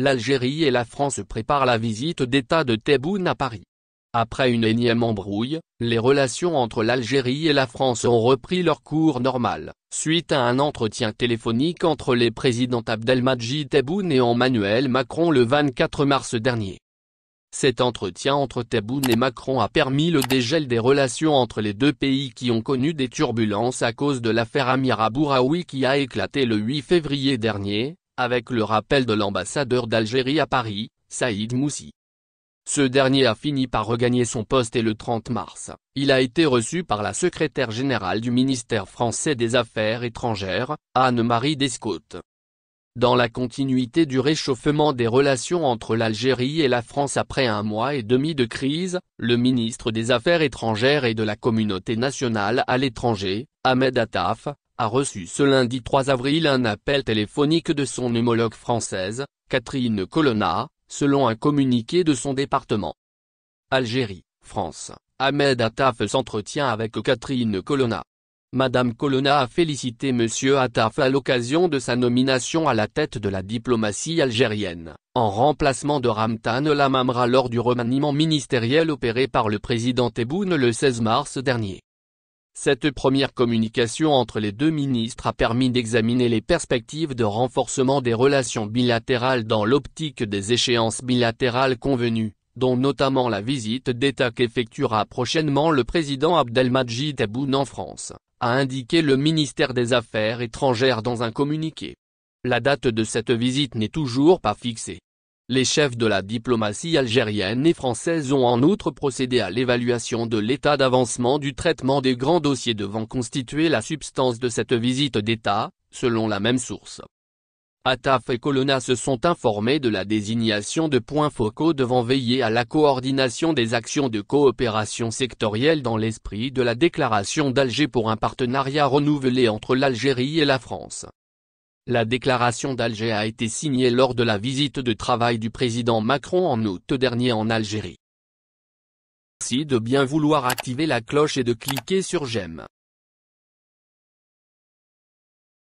l'Algérie et la France préparent la visite d'État de Tebboune à Paris. Après une énième embrouille, les relations entre l'Algérie et la France ont repris leur cours normal, suite à un entretien téléphonique entre les présidents Abdelmadjid Tebboune et Emmanuel Macron le 24 mars dernier. Cet entretien entre Tebboune et Macron a permis le dégel des relations entre les deux pays qui ont connu des turbulences à cause de l'affaire Amira Bouraoui qui a éclaté le 8 février dernier, avec le rappel de l'ambassadeur d'Algérie à Paris, Saïd Moussi. Ce dernier a fini par regagner son poste et le 30 mars, il a été reçu par la secrétaire générale du ministère français des Affaires étrangères, Anne-Marie Descotes. Dans la continuité du réchauffement des relations entre l'Algérie et la France après un mois et demi de crise, le ministre des Affaires étrangères et de la Communauté nationale à l'étranger, Ahmed Attaf, a reçu ce lundi 3 avril un appel téléphonique de son homologue française, Catherine Colonna, selon un communiqué de son département. Algérie, France, Ahmed Ataf s'entretient avec Catherine Colonna. Madame Colonna a félicité Monsieur Ataf à l'occasion de sa nomination à la tête de la diplomatie algérienne, en remplacement de Ramtan Lamamra lors du remaniement ministériel opéré par le président Tebboune le 16 mars dernier. Cette première communication entre les deux ministres a permis d'examiner les perspectives de renforcement des relations bilatérales dans l'optique des échéances bilatérales convenues, dont notamment la visite d'État qu'effectuera prochainement le président Abdelmajid Tebboune en France, a indiqué le ministère des Affaires étrangères dans un communiqué. La date de cette visite n'est toujours pas fixée. Les chefs de la diplomatie algérienne et française ont en outre procédé à l'évaluation de l'état d'avancement du traitement des grands dossiers devant constituer la substance de cette visite d'État, selon la même source. Ataf et Colonna se sont informés de la désignation de points focaux devant veiller à la coordination des actions de coopération sectorielle dans l'esprit de la déclaration d'Alger pour un partenariat renouvelé entre l'Algérie et la France. La déclaration d'Alger a été signée lors de la visite de travail du président Macron en août dernier en Algérie. Merci de bien vouloir activer la cloche et de cliquer sur j'aime.